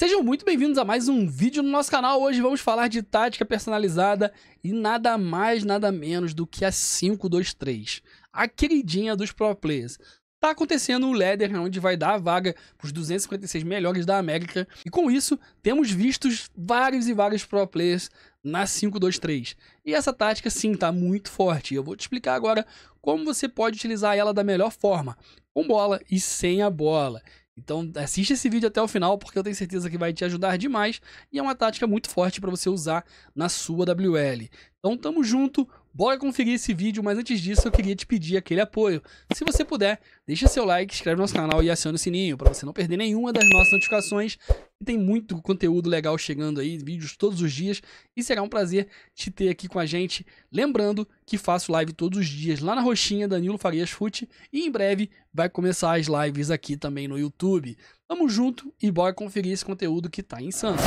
Sejam muito bem-vindos a mais um vídeo no nosso canal. Hoje vamos falar de tática personalizada e nada mais, nada menos do que a 523, a queridinha dos pro players. Tá acontecendo o Leather, onde vai dar a vaga para os 256 melhores da América. E com isso, temos vistos vários e vários pro players na 523. E essa tática, sim, tá muito forte. Eu vou te explicar agora como você pode utilizar ela da melhor forma, com bola e sem a bola. Então assiste esse vídeo até o final porque eu tenho certeza que vai te ajudar demais e é uma tática muito forte para você usar na sua WL. Então tamo junto, bora conferir esse vídeo, mas antes disso eu queria te pedir aquele apoio. Se você puder, deixa seu like, inscreve no nosso canal e aciona o sininho para você não perder nenhuma das nossas notificações tem muito conteúdo legal chegando aí, vídeos todos os dias. E será um prazer te ter aqui com a gente. Lembrando que faço live todos os dias lá na Roxinha, Danilo Farias Fute. E em breve vai começar as lives aqui também no YouTube. Tamo junto e bora conferir esse conteúdo que tá insano.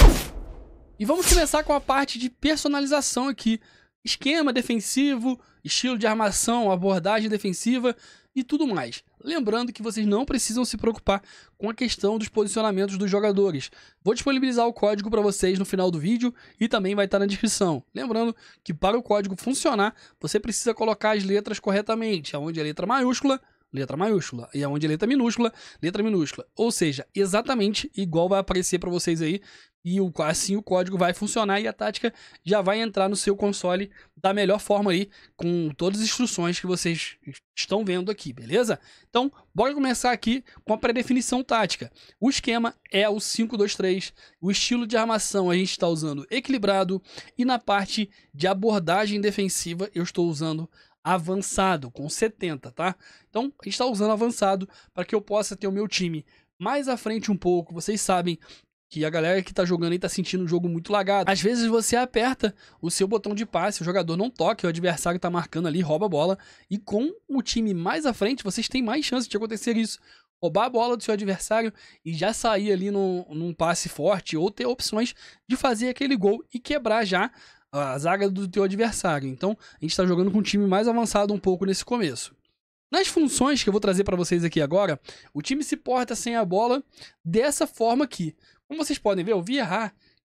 E vamos começar com a parte de personalização aqui esquema defensivo, estilo de armação, abordagem defensiva e tudo mais. Lembrando que vocês não precisam se preocupar com a questão dos posicionamentos dos jogadores. Vou disponibilizar o código para vocês no final do vídeo e também vai estar tá na descrição. Lembrando que para o código funcionar, você precisa colocar as letras corretamente, aonde a é letra maiúscula letra maiúscula. E aonde é letra minúscula, letra minúscula. Ou seja, exatamente igual vai aparecer para vocês aí e o, assim o código vai funcionar e a tática já vai entrar no seu console da melhor forma aí, com todas as instruções que vocês estão vendo aqui, beleza? Então, bora começar aqui com a pré-definição tática. O esquema é o 5-2-3, o estilo de armação a gente está usando equilibrado e na parte de abordagem defensiva eu estou usando avançado, com 70, tá? Então, a gente está usando avançado para que eu possa ter o meu time mais à frente um pouco, vocês sabem que a galera que tá jogando aí tá sentindo o jogo muito lagado. Às vezes você aperta o seu botão de passe, o jogador não toca, o adversário tá marcando ali, rouba a bola, e com o time mais à frente, vocês têm mais chance de acontecer isso. Roubar a bola do seu adversário e já sair ali num, num passe forte, ou ter opções de fazer aquele gol e quebrar já a zaga do teu adversário. Então, a gente tá jogando com um time mais avançado um pouco nesse começo. Nas funções que eu vou trazer para vocês aqui agora, o time se porta sem a bola dessa forma aqui. Como vocês podem ver, o vi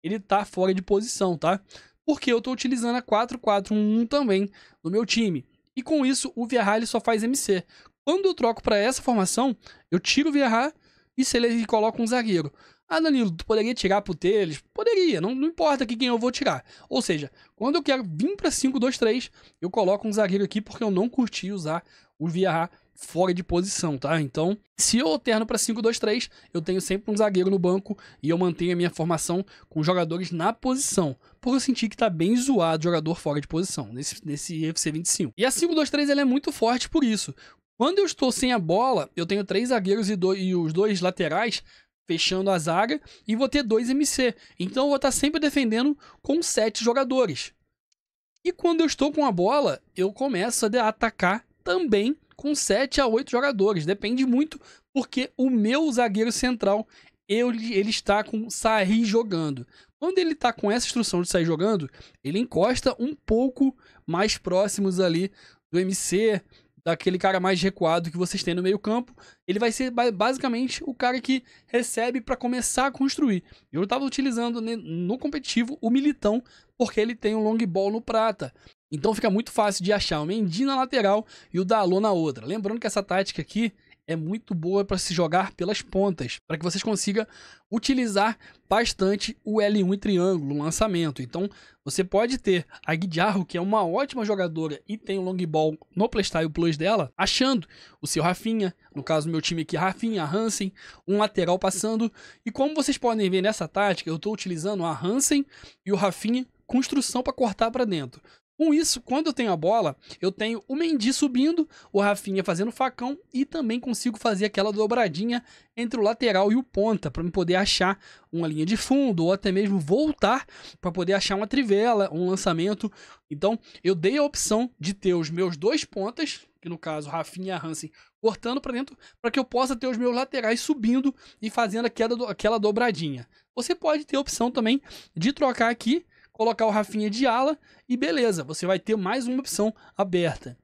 ele tá fora de posição, tá? Porque eu tô utilizando a 4-4-1-1 também no meu time. E com isso, o Vieira ele só faz MC. Quando eu troco para essa formação, eu tiro o Vieira e, ele coloco um zagueiro. Ah, Danilo, tu poderia tirar pro Teles? Poderia, não, não importa aqui quem eu vou tirar. Ou seja, quando eu quero vir para 5-2-3, eu coloco um zagueiro aqui porque eu não curti usar o Vieira fora de posição, tá? Então, se eu alterno para 5-2-3, eu tenho sempre um zagueiro no banco e eu mantenho a minha formação com jogadores na posição. Porque eu senti que tá bem zoado jogador fora de posição nesse, nesse FC 25. E a 5-2-3 é muito forte por isso. Quando eu estou sem a bola, eu tenho três zagueiros e, dois, e os dois laterais fechando a zaga e vou ter dois MC. Então eu vou estar tá sempre defendendo com sete jogadores. E quando eu estou com a bola, eu começo a atacar também com 7 a 8 jogadores. Depende muito, porque o meu zagueiro central, ele, ele está com sair jogando. Quando ele está com essa instrução de sair jogando, ele encosta um pouco mais próximos ali do MC, daquele cara mais recuado que vocês têm no meio campo, ele vai ser basicamente o cara que recebe para começar a construir. Eu estava utilizando no competitivo o Militão porque ele tem um long ball no prata. Então fica muito fácil de achar o Mendy na lateral e o Dalot na outra. Lembrando que essa tática aqui é muito boa para se jogar pelas pontas, para que vocês consigam utilizar bastante o L1 em triângulo, o lançamento. Então, você pode ter a Guijarro, que é uma ótima jogadora e tem o long ball no playstyle plus dela, achando o seu Rafinha, no caso meu time aqui, Rafinha, Hansen, um lateral passando. E como vocês podem ver nessa tática, eu estou utilizando a Hansen e o Rafinha construção para cortar para dentro. Com isso, quando eu tenho a bola, eu tenho o Mendy subindo, o Rafinha fazendo facão e também consigo fazer aquela dobradinha entre o lateral e o ponta para poder achar uma linha de fundo ou até mesmo voltar para poder achar uma trivela, um lançamento. Então, eu dei a opção de ter os meus dois pontas, que no caso Rafinha e Hansen, cortando para dentro, para que eu possa ter os meus laterais subindo e fazendo aquela, do, aquela dobradinha. Você pode ter a opção também de trocar aqui colocar o Rafinha de ala e beleza, você vai ter mais uma opção aberta.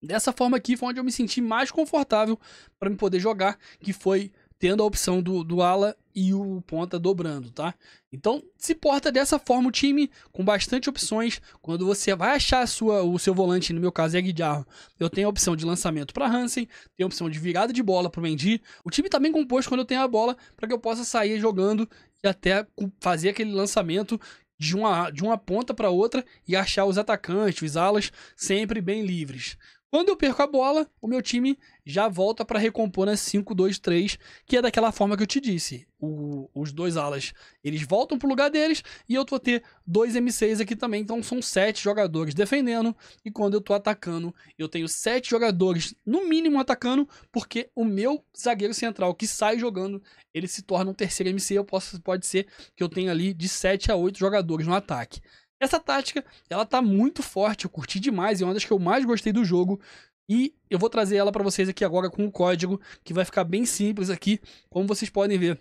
Dessa forma aqui foi onde eu me senti mais confortável para me poder jogar, que foi tendo a opção do, do ala e o ponta dobrando, tá? Então, se porta dessa forma o time, com bastante opções. Quando você vai achar sua, o seu volante, no meu caso é Guijarro, eu tenho a opção de lançamento para Hansen, tenho a opção de virada de bola para o Mendy. O time também tá bem composto quando eu tenho a bola, para que eu possa sair jogando e até fazer aquele lançamento de uma, de uma ponta para outra e achar os atacantes, os alas, sempre bem livres. Quando eu perco a bola, o meu time já volta para recompor na né, 5-2-3, que é daquela forma que eu te disse. O, os dois alas, eles voltam pro lugar deles e eu vou ter dois M6 aqui também, então são sete jogadores defendendo. E quando eu tô atacando, eu tenho sete jogadores no mínimo atacando, porque o meu zagueiro central que sai jogando, ele se torna um terceiro MC, eu posso pode ser que eu tenha ali de 7 a 8 jogadores no ataque. Essa tática, ela tá muito forte, eu curti demais, é uma das que eu mais gostei do jogo. E eu vou trazer ela para vocês aqui agora com o um código, que vai ficar bem simples aqui, como vocês podem ver.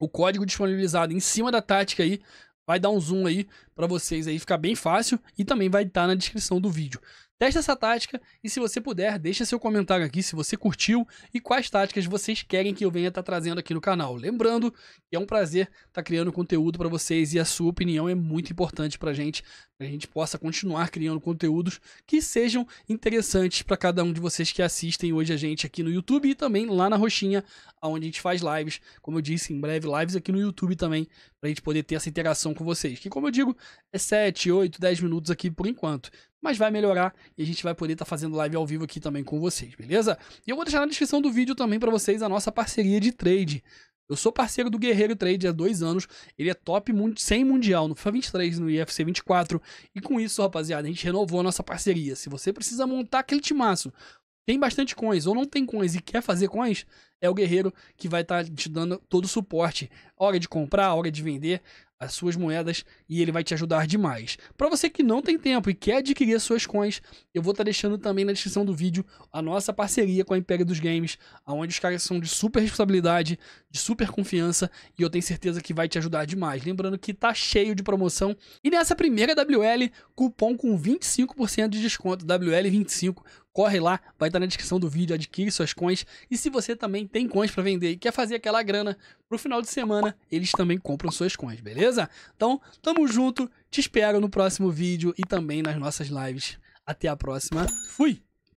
O código disponibilizado em cima da tática aí, vai dar um zoom aí para vocês aí, ficar bem fácil, e também vai estar tá na descrição do vídeo. Testa essa tática e se você puder, deixa seu comentário aqui se você curtiu e quais táticas vocês querem que eu venha estar tá trazendo aqui no canal. Lembrando que é um prazer estar tá criando conteúdo para vocês e a sua opinião é muito importante para gente, para a gente possa continuar criando conteúdos que sejam interessantes para cada um de vocês que assistem hoje a gente aqui no YouTube e também lá na Roxinha, onde a gente faz lives. Como eu disse, em breve lives aqui no YouTube também pra gente poder ter essa interação com vocês. Que, como eu digo, é 7, 8, 10 minutos aqui por enquanto. Mas vai melhorar e a gente vai poder estar tá fazendo live ao vivo aqui também com vocês, beleza? E eu vou deixar na descrição do vídeo também para vocês a nossa parceria de trade. Eu sou parceiro do Guerreiro Trade há dois anos. Ele é top 100 mundial no FIFA 23, no IFC 24. E com isso, rapaziada, a gente renovou a nossa parceria. Se você precisa montar aquele timaço tem bastante coins ou não tem coins e quer fazer coins, é o guerreiro que vai estar tá te dando todo o suporte. Hora de comprar, hora de vender as suas moedas e ele vai te ajudar demais. Para você que não tem tempo e quer adquirir suas coins, eu vou estar tá deixando também na descrição do vídeo a nossa parceria com a Império dos Games, aonde os caras são de super responsabilidade, de super confiança e eu tenho certeza que vai te ajudar demais. Lembrando que tá cheio de promoção e nessa primeira WL, cupom com 25% de desconto, WL25, corre lá, vai estar na descrição do vídeo, adquire suas coins. E se você também tem coins para vender e quer fazer aquela grana pro final de semana, eles também compram suas coins, beleza? Então, tamo junto, te espero no próximo vídeo e também nas nossas lives. Até a próxima, fui!